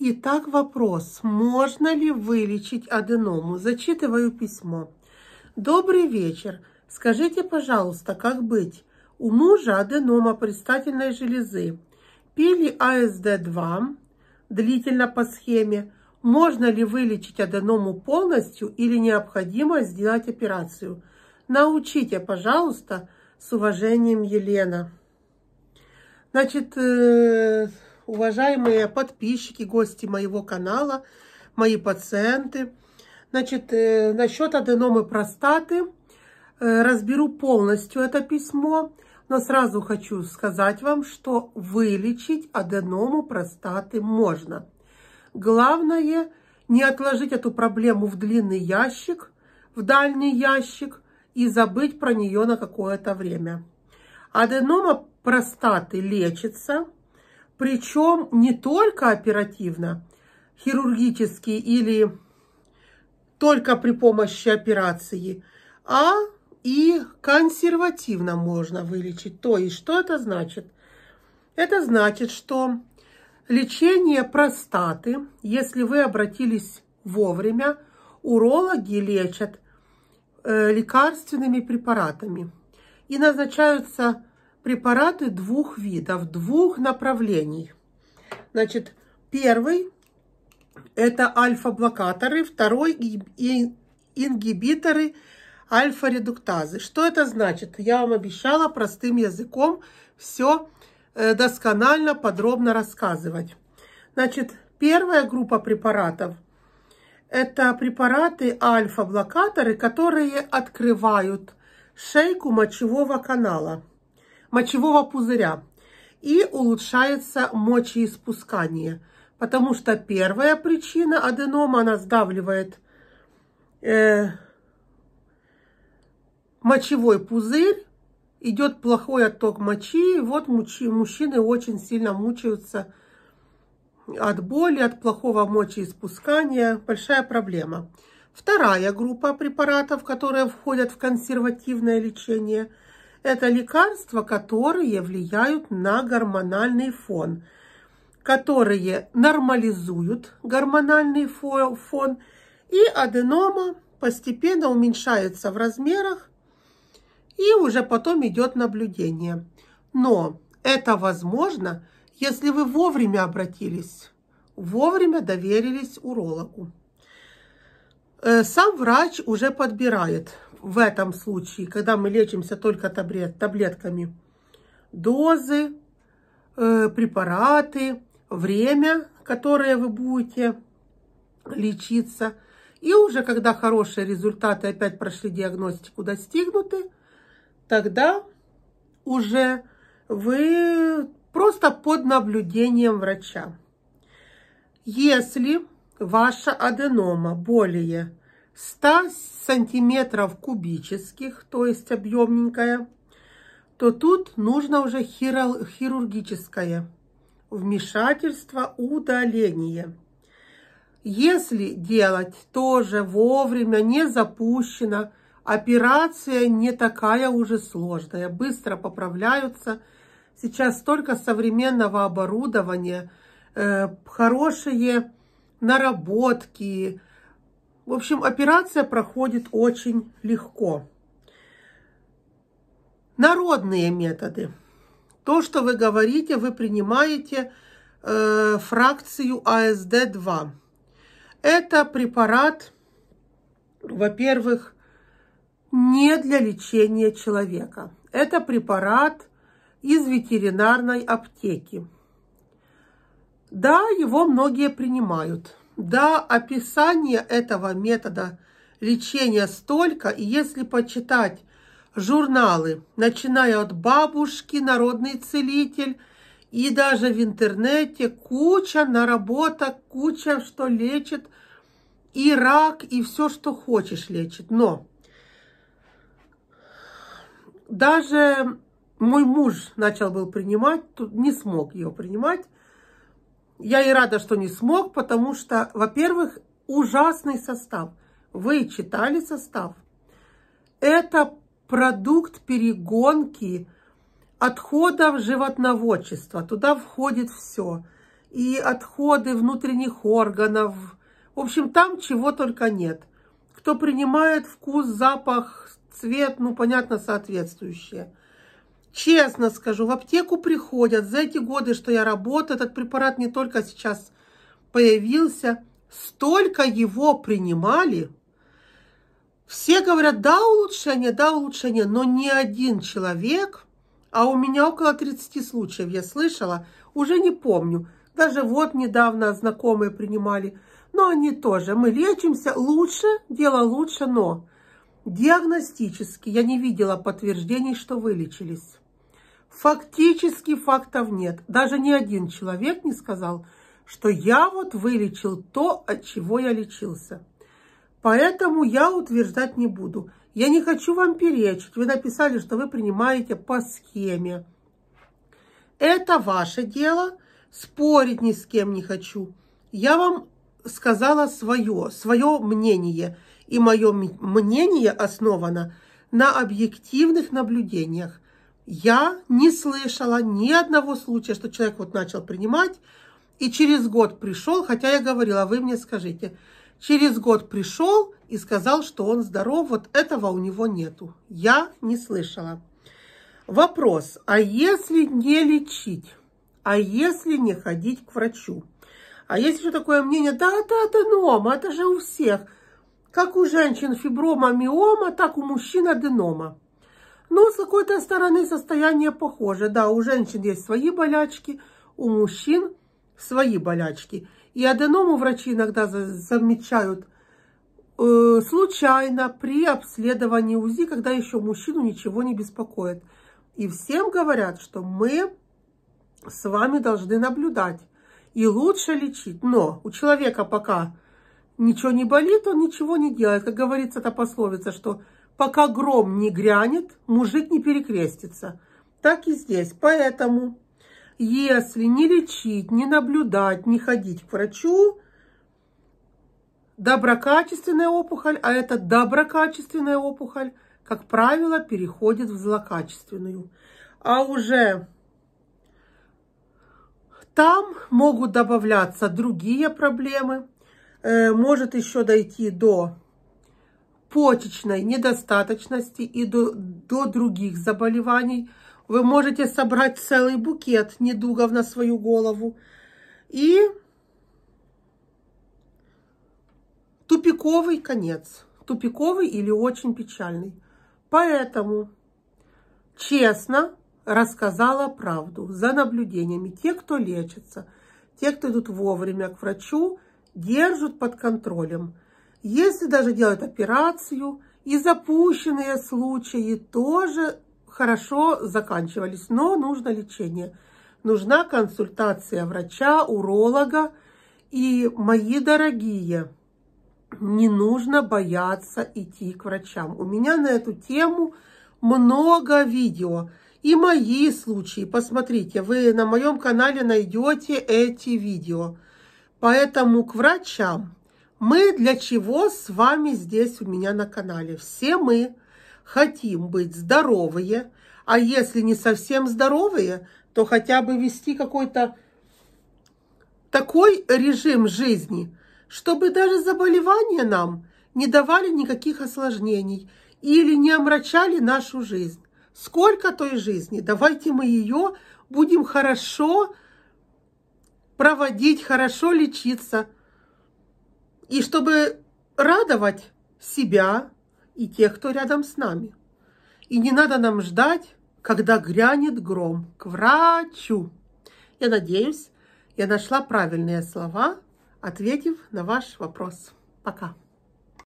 Итак, вопрос, можно ли вылечить аденому? Зачитываю письмо. Добрый вечер. Скажите, пожалуйста, как быть? У мужа аденома предстательной железы. Пили АСД-2 длительно по схеме. Можно ли вылечить аденому полностью или необходимо сделать операцию? Научите, пожалуйста, с уважением, Елена. Значит, э, уважаемые подписчики, гости моего канала, мои пациенты. Значит, э, насчет аденомы простаты э, разберу полностью это письмо, но сразу хочу сказать вам, что вылечить аденому простаты можно. Главное не отложить эту проблему в длинный ящик, в дальний ящик и забыть про нее на какое-то время. Аденома простаты лечится – причем не только оперативно, хирургически или только при помощи операции, а и консервативно можно вылечить. То есть, что это значит? Это значит, что лечение простаты, если вы обратились вовремя, урологи лечат э, лекарственными препаратами и назначаются препараты двух видов, двух направлений. Значит, первый – это альфа-блокаторы, второй – ингибиторы альфа-редуктазы. Что это значит? Я вам обещала простым языком все э, досконально, подробно рассказывать. Значит, первая группа препаратов – это препараты альфа-блокаторы, которые открывают шейку мочевого канала – мочевого пузыря и улучшается мочеиспускание. Потому что первая причина аденома, она сдавливает э, мочевой пузырь, идет плохой отток мочи, и вот мучи, мужчины очень сильно мучаются от боли, от плохого мочеиспускания, большая проблема. Вторая группа препаратов, которые входят в консервативное лечение – это лекарства, которые влияют на гормональный фон, которые нормализуют гормональный фон, и аденома постепенно уменьшается в размерах, и уже потом идет наблюдение. Но это возможно, если вы вовремя обратились, вовремя доверились урологу. Э, сам врач уже подбирает в этом случае, когда мы лечимся только таблет, таблетками, дозы, э, препараты, время, которое вы будете лечиться. И уже когда хорошие результаты опять прошли диагностику, достигнуты, тогда уже вы просто под наблюдением врача. Если ваша аденома более 100 сантиметров кубических, то есть объемненькая, то тут нужно уже хирургическое вмешательство, удаление. Если делать тоже вовремя, не запущено, операция не такая уже сложная, быстро поправляются. Сейчас столько современного оборудования, э, хорошие наработки, в общем, операция проходит очень легко. Народные методы. То, что вы говорите, вы принимаете э, фракцию АСД-2. Это препарат, во-первых, не для лечения человека. Это препарат из ветеринарной аптеки. Да, его многие принимают – да, описание этого метода лечения столько, и если почитать журналы, начиная от бабушки, народный целитель, и даже в интернете куча наработок, куча, что лечит и рак, и все, что хочешь лечит. Но даже мой муж начал был принимать, не смог ее принимать, я и рада, что не смог, потому что, во-первых, ужасный состав. Вы читали состав? Это продукт перегонки отходов животноводчества. Туда входит все. И отходы внутренних органов. В общем, там чего только нет. Кто принимает вкус, запах, цвет, ну, понятно, соответствующее – Честно скажу, в аптеку приходят. За эти годы, что я работаю, этот препарат не только сейчас появился, столько его принимали. Все говорят, да, улучшение, да, улучшение, но ни один человек, а у меня около 30 случаев, я слышала, уже не помню. Даже вот недавно знакомые принимали, но они тоже. Мы лечимся лучше, дело лучше, но... Диагностически я не видела подтверждений, что вылечились. Фактически фактов нет. Даже ни один человек не сказал, что я вот вылечил то, от чего я лечился. Поэтому я утверждать не буду. Я не хочу вам перечить. Вы написали, что вы принимаете по схеме. Это ваше дело. Спорить ни с кем не хочу. Я вам сказала свое, свое мнение – и мое мнение основано на объективных наблюдениях. Я не слышала ни одного случая, что человек вот начал принимать и через год пришел, хотя я говорила, вы мне скажите, через год пришел и сказал, что он здоров, вот этого у него нету. Я не слышала. Вопрос, а если не лечить, а если не ходить к врачу? А есть еще такое мнение, да, да, да, но это же у всех – как у женщин фиброма, миома, так у мужчин аденома. Но ну, с какой-то стороны состояние похоже. Да, у женщин есть свои болячки, у мужчин свои болячки. И аденому врачи иногда замечают э, случайно при обследовании УЗИ, когда еще мужчину ничего не беспокоит. И всем говорят, что мы с вами должны наблюдать и лучше лечить. Но у человека пока ничего не болит, он ничего не делает. Как говорится эта пословица, что пока гром не грянет, мужик не перекрестится. Так и здесь. Поэтому, если не лечить, не наблюдать, не ходить к врачу, доброкачественная опухоль, а это доброкачественная опухоль, как правило, переходит в злокачественную. А уже там могут добавляться другие проблемы, Э, может еще дойти до почечной недостаточности и до, до других заболеваний. Вы можете собрать целый букет недугов на свою голову. И тупиковый конец. Тупиковый или очень печальный. Поэтому честно рассказала правду за наблюдениями. Те, кто лечится, те, кто идут вовремя к врачу, держат под контролем. Если даже делают операцию, и запущенные случаи тоже хорошо заканчивались, но нужно лечение. Нужна консультация врача, уролога. И, мои дорогие, не нужно бояться идти к врачам. У меня на эту тему много видео. И мои случаи, посмотрите, вы на моем канале найдете эти видео. Поэтому к врачам. Мы для чего с вами здесь у меня на канале? Все мы хотим быть здоровые, а если не совсем здоровые, то хотя бы вести какой-то такой режим жизни, чтобы даже заболевания нам не давали никаких осложнений или не омрачали нашу жизнь. Сколько той жизни? Давайте мы ее будем хорошо проводить, хорошо лечиться. И чтобы радовать себя и тех, кто рядом с нами. И не надо нам ждать, когда грянет гром, к врачу. Я надеюсь, я нашла правильные слова, ответив на ваш вопрос. Пока.